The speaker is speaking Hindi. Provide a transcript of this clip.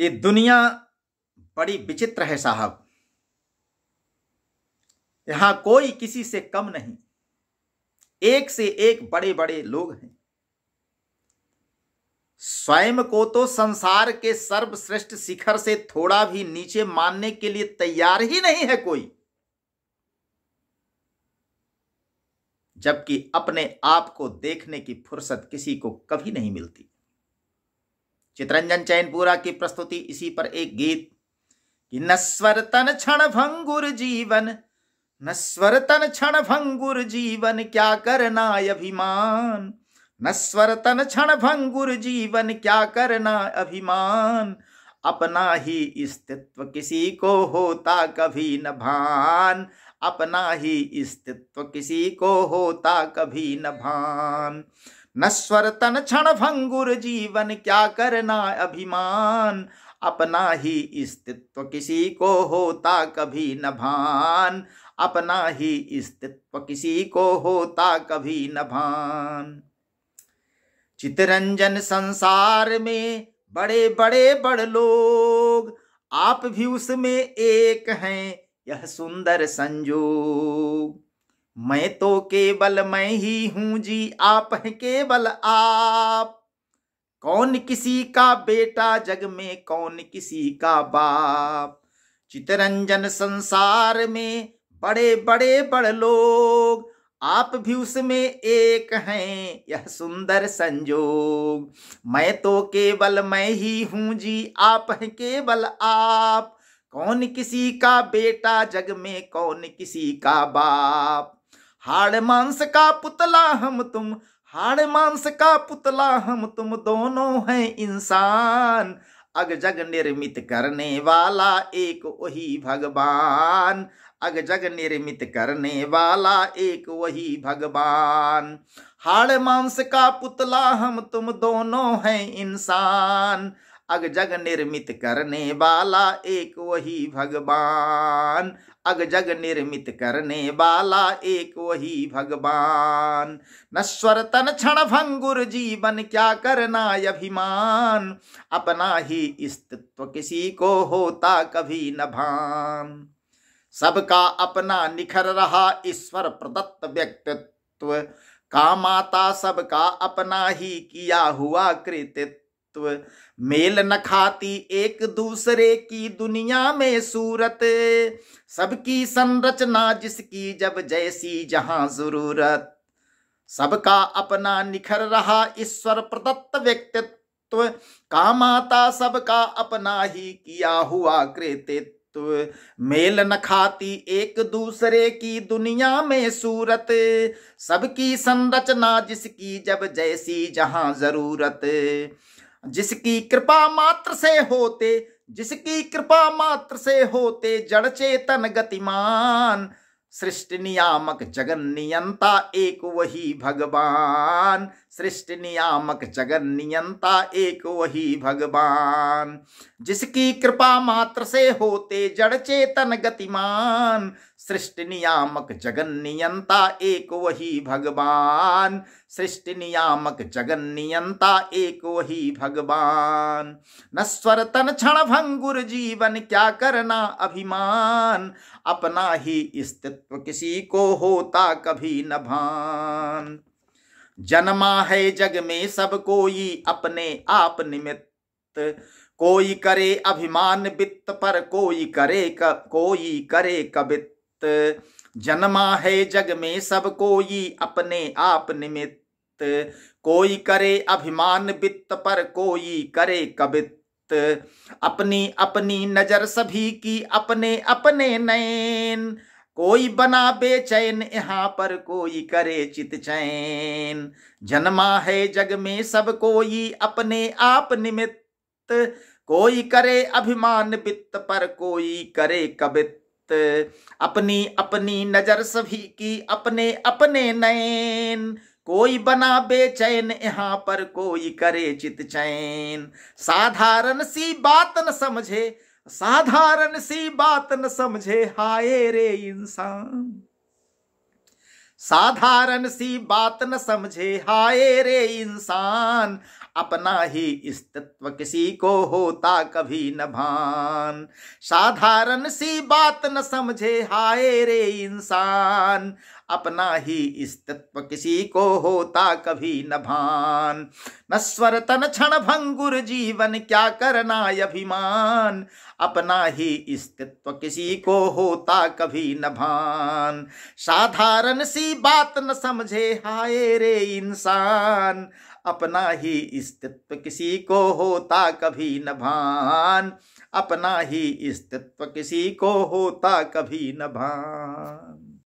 ये दुनिया बड़ी विचित्र है साहब यहां कोई किसी से कम नहीं एक से एक बड़े बड़े लोग हैं स्वयं को तो संसार के सर्वश्रेष्ठ शिखर से थोड़ा भी नीचे मानने के लिए तैयार ही नहीं है कोई जबकि अपने आप को देखने की फुर्सत किसी को कभी नहीं मिलती चितरंजन चैनपुरा की प्रस्तुति इसी पर एक गीत कि नस्वर तन क्षण भंगुर जीवन नस्वर तन क्षण भंगुर जीवन क्या करना अभिमान नस्वर तन क्षण भंगुर जीवन क्या करना अभिमान अपना ही अस्तित्व किसी को होता कभी न भान अपना ही अस्तित्व किसी को होता कभी न भान नश्वर तन क्षण भंगुर जीवन क्या करना अभिमान अपना ही अस्तित्व किसी को होता कभी न भान अपना ही अस्तित्व किसी को होता कभी न भान चितरंजन संसार में बड़े बड़े बड़ लोग आप भी उसमें एक हैं यह सुंदर संजोग मैं तो केवल मैं ही हूं जी आप हैं केवल आप कौन किसी का बेटा जग में कौन किसी का बाप चितरंजन संसार में बड़े बड़े बड़ लोग आप भी उसमें एक हैं यह सुंदर संजोग मैं तो केवल मैं ही हूं जी आप हैं केवल आप कौन किसी का बेटा जग में कौन किसी का बाप हाड़ मांस का पुतला हम तुम हाड़ मांस का पुतला हम तुम दोनों हैं इंसान अग जग निर्मित करने वाला एक वही भगवान अग जग निर्मित करने वाला एक वही भगवान हाड़ मांस का पुतला हम तुम दोनों हैं इंसान अग जग निर्मित करने वाला एक वही भगवान अग जग निर्मित करने वाला एक वही भगवान नश्वर तन क्षण भंगुर जीवन क्या करना अभिमान अपना ही अस्तित्व किसी को होता कभी न भान सबका अपना निखर रहा ईश्वर प्रदत्त व्यक्तित्व कामाता सबका अपना ही किया हुआ कृतित्व तत्व मेल न खाती एक दूसरे की दुनिया में सूरत सबकी संरचना जिसकी जब जैसी जहां जरूरत सबका अपना निखर रहा ईश्वर प्रदत्त व्यक्तित्व कामाता सबका अपना ही किया हुआ कृतित्व तो मेल न खाती एक दूसरे की दुनिया में सूरत सबकी संरचना जिसकी जब जैसी जहां जरूरत जिसकी कृपा मात्र से होते जिसकी कृपा मात्र से होते जड़ चेतन गतिमान सृष्टि नियामक जगन नियंता एक वही भगवान सृष्टि नियामक जगन नियंता एक वही भगवान जिसकी कृपा मात्र से होते जड़ चेतन गतिमान सृष्टि नियामक जगन नियंता एक वही भगवान सृष्टि नियामक जगन नियंता एक वही भगवान स्वर तन क्षण भंगुर जीवन क्या करना अभिमान अपना ही स्तित्व किसी को होता कभी न भान जन्मा है जग में सब कोई अपने आप निमित्त कोई करे अभिमान वित्त पर कोई करे क, कोई करे कवित्त जन्मा है जग में सब कोई अपने आप निमित्त कोई करे अभिमान वित्त पर कोई करे कवित्त अपनी अपनी नजर सभी की अपने अपने नयन कोई बना बेचैन यहाँ पर कोई करे चित चैन जन्मा है जग में सब कोई अपने आप निमित्त कोई करे अभिमान वित्त पर कोई करे कवित्त अपनी अपनी नजर सभी की अपने अपने नयन कोई बना बेचैन यहाँ पर कोई करे चित चैन साधारण सी बात न समझे साधारण सी बात न समझे हाय रे इंसान साधारण सी बात न समझे हाय रे इंसान अपना ही अस्तित्व किसी को होता कभी न भान साधारण सी बात न समझे हाय रे इंसान अपना ही अस्तित्व किसी को होता कभी न भान स्वर तन क्षण भंगुर जीवन क्या करना अभिमान अपना ही अस्तित्व किसी को होता कभी न भान साधारण सी की बात न समझे हाय रे इंसान अपना ही अस्तित्व किसी को होता कभी न भान अपना ही अस्तित्व किसी को होता कभी न भान